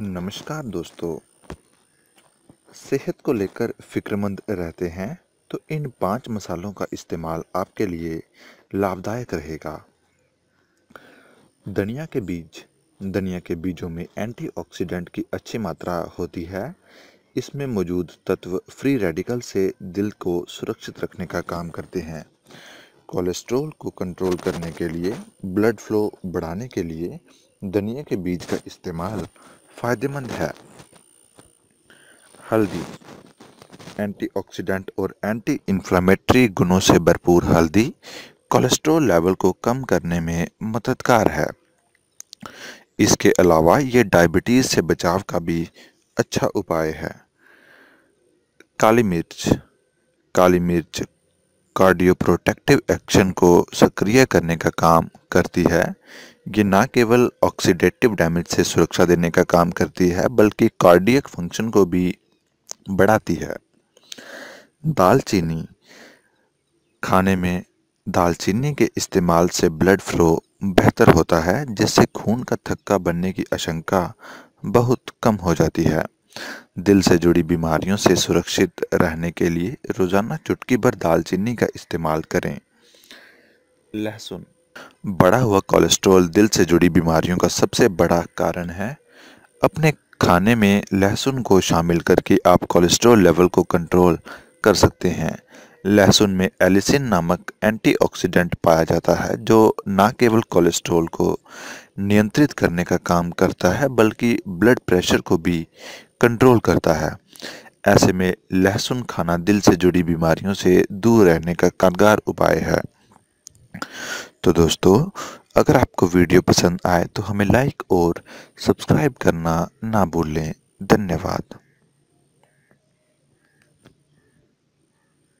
नमस्कार दोस्तों सेहत को लेकर फिक्रमंद रहते हैं तो इन पांच मसालों का इस्तेमाल आपके लिए लाभदायक रहेगा धनिया के बीज धनिया के बीजों में एंटीऑक्सीडेंट की अच्छी मात्रा होती है इसमें मौजूद तत्व फ्री रेडिकल से दिल को सुरक्षित रखने का काम करते हैं कोलेस्ट्रॉल को कंट्रोल करने के लिए ब्लड फ्लो बढ़ाने के लिए धनिया के बीज का इस्तेमाल फायदेमंद है हल्दी एंटीऑक्सीडेंट और एंटी इन्फ्लामेटरी गुणों से भरपूर हल्दी कोलेस्ट्रॉल लेवल को कम करने में मददगार है इसके अलावा ये डायबिटीज़ से बचाव का भी अच्छा उपाय है काली मिर्च काली मिर्च कार्डियोप्रोटेक्टिव एक्शन को सक्रिय करने का काम करती है ये ना केवल ऑक्सीडेटिव डैमेज से सुरक्षा देने का काम करती है बल्कि कार्डियक फंक्शन को भी बढ़ाती है दालचीनी खाने में दालचीनी के इस्तेमाल से ब्लड फ्लो बेहतर होता है जिससे खून का थक्का बनने की आशंका बहुत कम हो जाती है दिल से जुड़ी बीमारियों से सुरक्षित रहने के लिए रोज़ाना चुटकी भर दालचीनी का इस्तेमाल करें लहसुन बढ़ा हुआ कोलेस्ट्रॉल दिल से जुड़ी बीमारियों का सबसे बड़ा कारण है अपने खाने में लहसुन को शामिल करके आप कोलेस्ट्रॉल लेवल को कंट्रोल कर सकते हैं लहसुन में एलिसिन नामक एंटीऑक्सीडेंट पाया जाता है जो न केवल कोलेस्ट्रॉल को नियंत्रित करने का काम करता है बल्कि ब्लड प्रेशर को भी कंट्रोल करता है ऐसे में लहसुन खाना दिल से जुड़ी बीमारियों से दूर रहने का कारगर उपाय है तो दोस्तों अगर आपको वीडियो पसंद आए तो हमें लाइक और सब्सक्राइब करना ना भूलें धन्यवाद